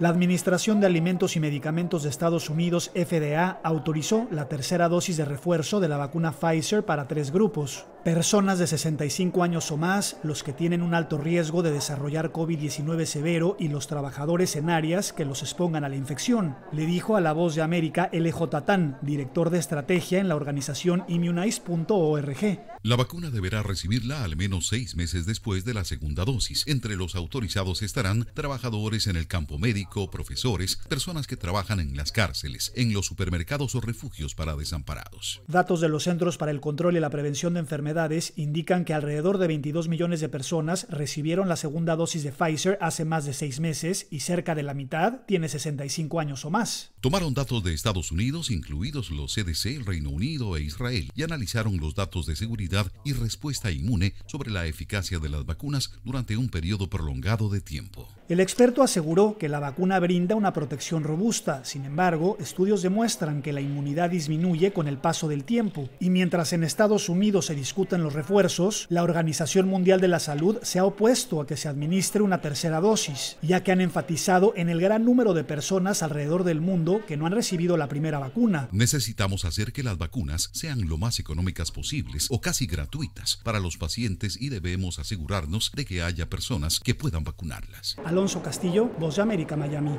La Administración de Alimentos y Medicamentos de Estados Unidos, FDA, autorizó la tercera dosis de refuerzo de la vacuna Pfizer para tres grupos, Personas de 65 años o más, los que tienen un alto riesgo de desarrollar COVID-19 severo y los trabajadores en áreas que los expongan a la infección, le dijo a La Voz de América L.J. Tan, director de estrategia en la organización immunize.org. La vacuna deberá recibirla al menos seis meses después de la segunda dosis. Entre los autorizados estarán trabajadores en el campo médico, profesores, personas que trabajan en las cárceles, en los supermercados o refugios para desamparados. Datos de los Centros para el Control y la Prevención de Enfermedades indican que alrededor de 22 millones de personas recibieron la segunda dosis de Pfizer hace más de seis meses y cerca de la mitad tiene 65 años o más. Tomaron datos de Estados Unidos, incluidos los CDC, el Reino Unido e Israel, y analizaron los datos de seguridad y respuesta inmune sobre la eficacia de las vacunas durante un periodo prolongado de tiempo. El experto aseguró que la vacuna brinda una protección robusta, sin embargo, estudios demuestran que la inmunidad disminuye con el paso del tiempo, y mientras en Estados Unidos se discute en los refuerzos, la Organización Mundial de la Salud se ha opuesto a que se administre una tercera dosis, ya que han enfatizado en el gran número de personas alrededor del mundo que no han recibido la primera vacuna. Necesitamos hacer que las vacunas sean lo más económicas posibles o casi gratuitas para los pacientes y debemos asegurarnos de que haya personas que puedan vacunarlas. Alonso Castillo, Voz de América, Miami.